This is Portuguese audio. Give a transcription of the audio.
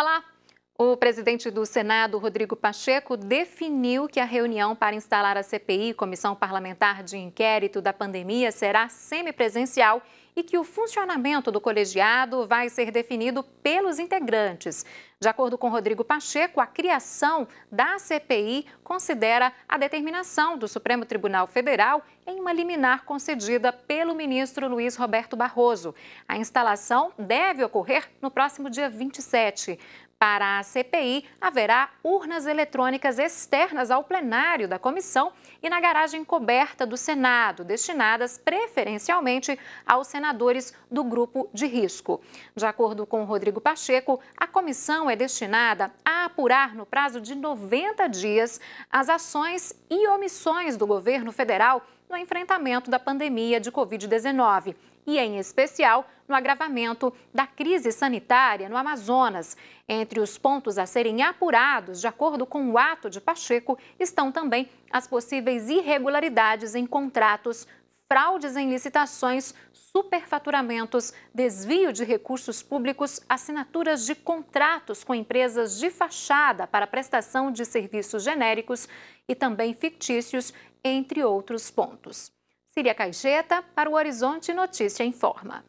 Olá, o presidente do Senado, Rodrigo Pacheco, definiu que a reunião para instalar a CPI, Comissão Parlamentar de Inquérito da Pandemia, será semipresencial e que o funcionamento do colegiado vai ser definido pelos integrantes. De acordo com Rodrigo Pacheco, a criação da CPI considera a determinação do Supremo Tribunal Federal em uma liminar concedida pelo ministro Luiz Roberto Barroso. A instalação deve ocorrer no próximo dia 27. Para a CPI, haverá urnas eletrônicas externas ao plenário da comissão e na garagem coberta do Senado, destinadas preferencialmente aos senadores do grupo de risco. De acordo com Rodrigo Pacheco, a comissão é destinada apurar, no prazo de 90 dias, as ações e omissões do governo federal no enfrentamento da pandemia de Covid-19 e, em especial, no agravamento da crise sanitária no Amazonas. Entre os pontos a serem apurados, de acordo com o ato de Pacheco, estão também as possíveis irregularidades em contratos fraudes em licitações, superfaturamentos, desvio de recursos públicos, assinaturas de contratos com empresas de fachada para prestação de serviços genéricos e também fictícios, entre outros pontos. Síria Caixeta para o Horizonte Notícia Informa.